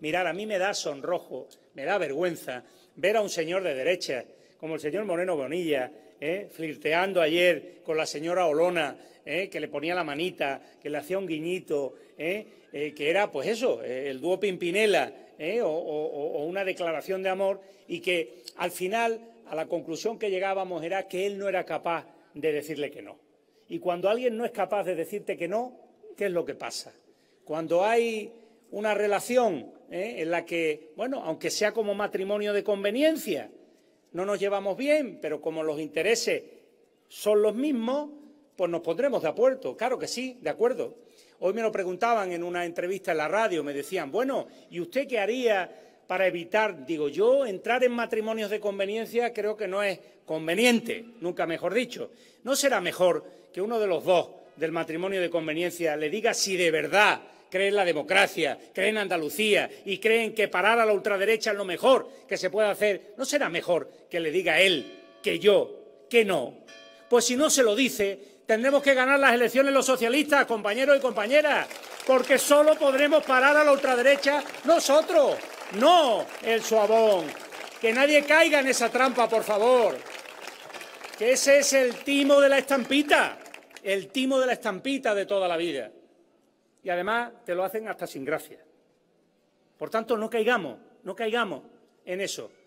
Mirar, a mí me da sonrojo, me da vergüenza ver a un señor de derecha, como el señor Moreno Bonilla, ¿eh? flirteando ayer con la señora Olona, ¿eh? que le ponía la manita, que le hacía un guiñito, ¿eh? que era, pues eso, el dúo Pimpinela, o, o una declaración de amor, y que al final, a la conclusión que llegábamos era que él no era capaz de decirle que no. Y cuando alguien no es capaz de decirte que no, ¿qué es lo que pasa? Cuando hay una relación ¿eh? en la que, bueno, aunque sea como matrimonio de conveniencia, no nos llevamos bien, pero como los intereses son los mismos, pues nos pondremos de acuerdo. Claro que sí, de acuerdo. Hoy me lo preguntaban en una entrevista en la radio, me decían, bueno, ¿y usted qué haría para evitar, digo yo, entrar en matrimonios de conveniencia creo que no es conveniente, nunca mejor dicho. ¿No será mejor que uno de los dos del matrimonio de conveniencia le diga si de verdad cree en la democracia, cree en Andalucía y creen que parar a la ultraderecha es lo mejor que se puede hacer, ¿no será mejor que le diga él que yo que no? Pues si no se lo dice, tendremos que ganar las elecciones los socialistas, compañeros y compañeras, porque solo podremos parar a la ultraderecha nosotros, no el suabón. Que nadie caiga en esa trampa, por favor. Que ese es el timo de la estampita el timo de la estampita de toda la vida. Y además te lo hacen hasta sin gracia. Por tanto, no caigamos, no caigamos en eso.